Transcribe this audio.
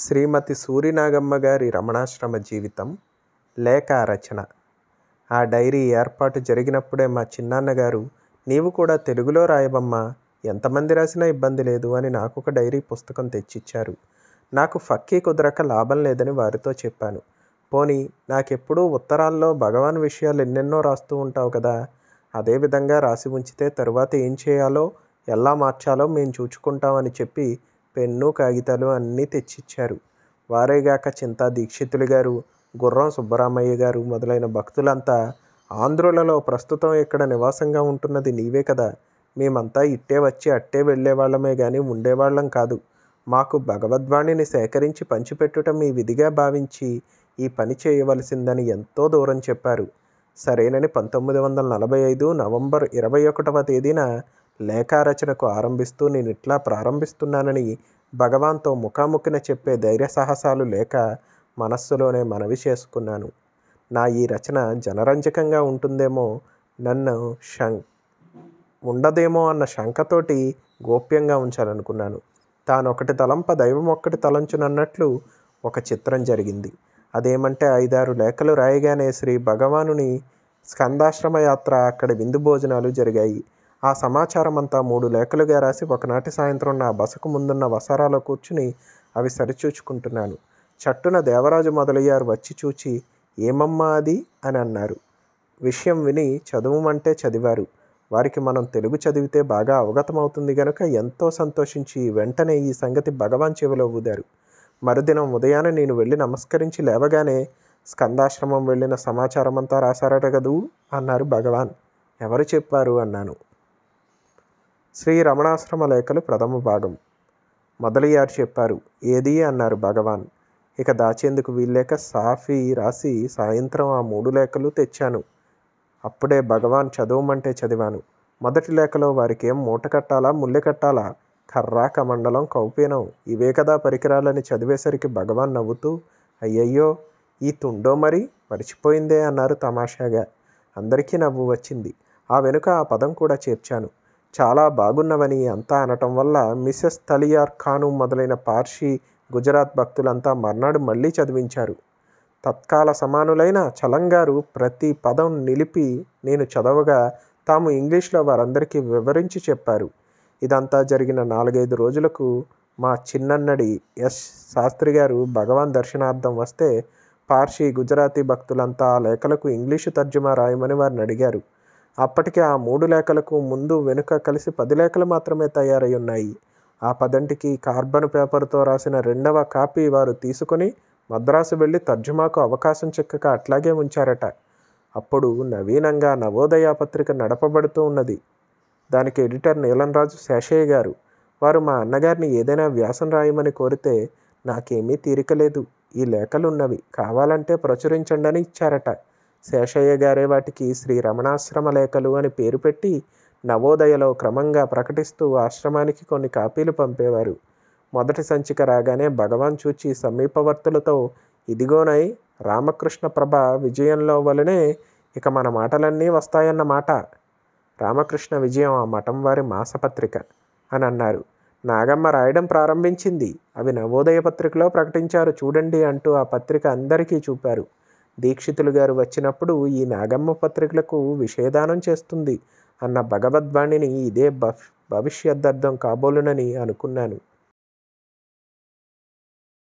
శ్రీమతి సూరినాగమ్మ గారి రమణాశ్రమ జీవితం లేఖ రచన ఆ డైరీ ఏర్పాటు జరిగినప్పుడే మా చిన్నాన్నగారు నీవు కూడా తెలుగులో రాయబమ్మా ఎంతమంది రాసినా ఇబ్బంది లేదు అని నాకు ఒక డైరీ పుస్తకం తెచ్చిచ్చారు నాకు ఫక్కీ కుదరక లాభం లేదని వారితో చెప్పాను పోనీ నాకెప్పుడూ ఉత్తరాల్లో భగవాన్ విషయాలు ఎన్నెన్నో రాస్తూ ఉంటావు కదా అదేవిధంగా రాసి ఉంచితే తరువాత ఏం చేయాలో ఎలా మార్చాలో మేము చూచుకుంటామని చెప్పి పెన్ను కాగితాలు అన్నీ తెచ్చిచ్చారు వారేగాక చింతా దీక్షితులు గారు గుర్రం సుబ్బరామయ్య గారు మొదలైన భక్తులంతా ఆంధ్రులలో ప్రస్తుతం ఇక్కడ నివాసంగా ఉంటున్నది నీవే కదా మేమంతా ఇట్టే వచ్చి అట్టే వెళ్ళేవాళ్ళమే కానీ ఉండేవాళ్ళం కాదు మాకు భగవద్వాణిని సేకరించి పంచిపెట్టుట మీ విధిగా భావించి ఈ పని చేయవలసిందని ఎంతో దూరం చెప్పారు సరేనని పంతొమ్మిది వందల నలభై ఐదు నవంబర్ ఇరవై ఒకటవ తేదీన లేఖారచనకు ఆరంభిస్తూ నేను ఇట్లా ప్రారంభిస్తున్నానని భగవాన్తో ముఖాముఖిన చెప్పే ధైర్య సాహసాలు లేక మనస్సులోనే మనవి చేసుకున్నాను నా ఈ రచన జనరంజకంగా ఉంటుందేమో నన్ను శం ఉండదేమో అన్న శంకతోటి గోప్యంగా ఉంచాలనుకున్నాను తాను ఒకటి తలంప దైవం ఒక్కటి తలంచునన్నట్లు ఒక చిత్రం జరిగింది అదేమంటే ఐదారు లేఖలు రాయగానే శ్రీ భగవానుని స్కందాశ్రమ యాత్ర విందు భోజనాలు జరిగాయి ఆ సమాచారం అంతా మూడు లేఖలుగా రాసి ఒకనాటి సాయంత్రం నా బసకు ముందున్న వసారాలో కూర్చుని అవి సరిచూచుకుంటున్నాను చట్టున దేవరాజు మొదలయ్యారు వచ్చి చూచి ఏమమ్మా అది అని అన్నారు విషయం విని చదవమంటే చదివారు వారికి మనం తెలుగు చదివితే బాగా అవగతమవుతుంది గనుక ఎంతో సంతోషించి వెంటనే ఈ సంగతి భగవాన్ చెవిలో ఊదారు మరుదినం ఉదయాన నేను వెళ్ళి నమస్కరించి లేవగానే స్కందాశ్రమం వెళ్ళిన సమాచారం అంతా రాశారట కదూ అన్నారు భగవాన్ ఎవరు చెప్పారు అన్నాను శ్రీ రమణాశ్రమ లేఖలు ప్రథమ భాగం మొదలయ్యారు చెప్పారు ఏది అన్నారు భగవాన్ ఇక దాచేందుకు వీల్లేక సాఫీ రాసి సాయంత్రం ఆ మూడు లేఖలు తెచ్చాను అప్పుడే భగవాన్ చదవమంటే చదివాను మొదటి లేఖలో వారికి ఏం మూట కట్టాలా ముల్లె కట్టాలా కర్రా కమండలం కౌపీనం ఇవే కదా పరికరాలని చదివేసరికి భగవాన్ నవ్వుతూ అయ్యయ్యో ఈ తుండో మరి మరిచిపోయిందే అన్నారు తమాషాగా అందరికీ నవ్వు వచ్చింది ఆ వెనుక ఆ పదం కూడా చేర్చాను చాలా బాగున్నవని అంతా అనటం వల్ల మిస్సెస్ తలియార్ ఖాను మొదలైన పార్షీ గుజరాత్ భక్తులంతా మర్నాడు మళ్ళీ చదివించారు తత్కాల సమానులైన చలంగారు ప్రతి పదం నిలిపి నేను చదవగా తాము ఇంగ్లీష్లో వారందరికీ వివరించి చెప్పారు ఇదంతా జరిగిన నాలుగైదు రోజులకు మా చిన్నన్నడి ఎస్ శాస్త్రి గారు భగవాన్ దర్శనార్థం వస్తే పార్షీ గుజరాతీ భక్తులంతా లేఖలకు ఇంగ్లీషు తర్జుమా రాయమని వారిని అడిగారు అప్పటికి ఆ మూడు లేఖలకు ముందు వెనుక కలిసి పది లేఖలు మాత్రమే తయారై ఉన్నాయి ఆ పదంటికి కార్బన్ పేపర్తో రాసిన రెండవ కాపీ వారు తీసుకొని మద్రాసు వెళ్ళి తర్జుమాకు అవకాశం చిక్కక అట్లాగే ఉంచారట అప్పుడు నవీనంగా నవోదయ పత్రిక నడపబడుతూ ఉన్నది దానికి ఎడిటర్ నీలంరాజు శేషయ్య గారు వారు మా అన్నగారిని ఏదైనా వ్యాసం రాయమని కోరితే నాకేమీ తీరికలేదు ఈ లేఖలున్నవి కావాలంటే ప్రచురించండి అని ఇచ్చారట శేషయ్య గారే వాటికి శ్రీ రమణాశ్రమ లేఖలు అని పేరు పెట్టి నవోదయలో క్రమంగా ప్రకటిస్తూ ఆశ్రమానికి కొన్ని కాపీలు పంపేవారు మొదటి సంచిక రాగానే భగవాన్ చూచి సమీపవర్తులతో ఇదిగోనై రామకృష్ణ ప్రభ విజయంలో వలనే ఇక మన మాటలన్నీ వస్తాయన్నమాట రామకృష్ణ విజయం ఆ మఠం వారి మాసపత్రిక అని అన్నారు నాగమ్మ రాయడం ప్రారంభించింది అవి నవోదయ పత్రికలో ప్రకటించారు చూడండి అంటూ ఆ పత్రిక అందరికీ చూపారు దీక్షితులు గారు వచ్చినప్పుడు ఈ నాగమ్మ పత్రికలకు విషేదానం చేస్తుంది అన్న భగవద్వాణిని ఇదే అర్థం కాబోలునని అనుకున్నాను